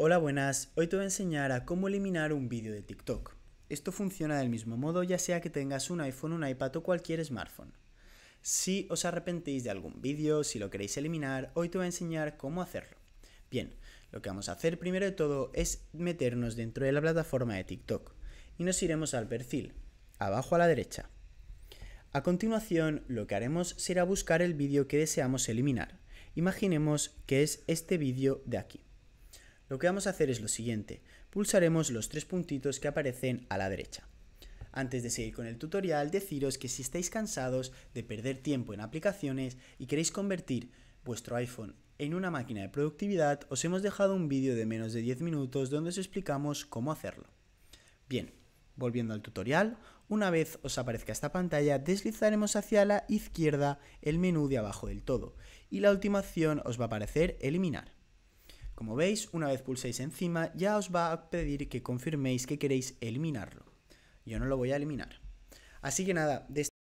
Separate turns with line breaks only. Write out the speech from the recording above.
Hola, buenas. Hoy te voy a enseñar a cómo eliminar un vídeo de TikTok. Esto funciona del mismo modo ya sea que tengas un iPhone, un iPad o cualquier smartphone. Si os arrepentís de algún vídeo, si lo queréis eliminar, hoy te voy a enseñar cómo hacerlo. Bien, lo que vamos a hacer primero de todo es meternos dentro de la plataforma de TikTok y nos iremos al perfil, abajo a la derecha. A continuación, lo que haremos será buscar el vídeo que deseamos eliminar. Imaginemos que es este vídeo de aquí. Lo que vamos a hacer es lo siguiente, pulsaremos los tres puntitos que aparecen a la derecha. Antes de seguir con el tutorial, deciros que si estáis cansados de perder tiempo en aplicaciones y queréis convertir vuestro iPhone en una máquina de productividad, os hemos dejado un vídeo de menos de 10 minutos donde os explicamos cómo hacerlo. Bien, volviendo al tutorial, una vez os aparezca esta pantalla, deslizaremos hacia la izquierda el menú de abajo del todo y la última opción os va a aparecer eliminar. Como veis, una vez pulséis encima, ya os va a pedir que confirméis que queréis eliminarlo. Yo no lo voy a eliminar. Así que nada, de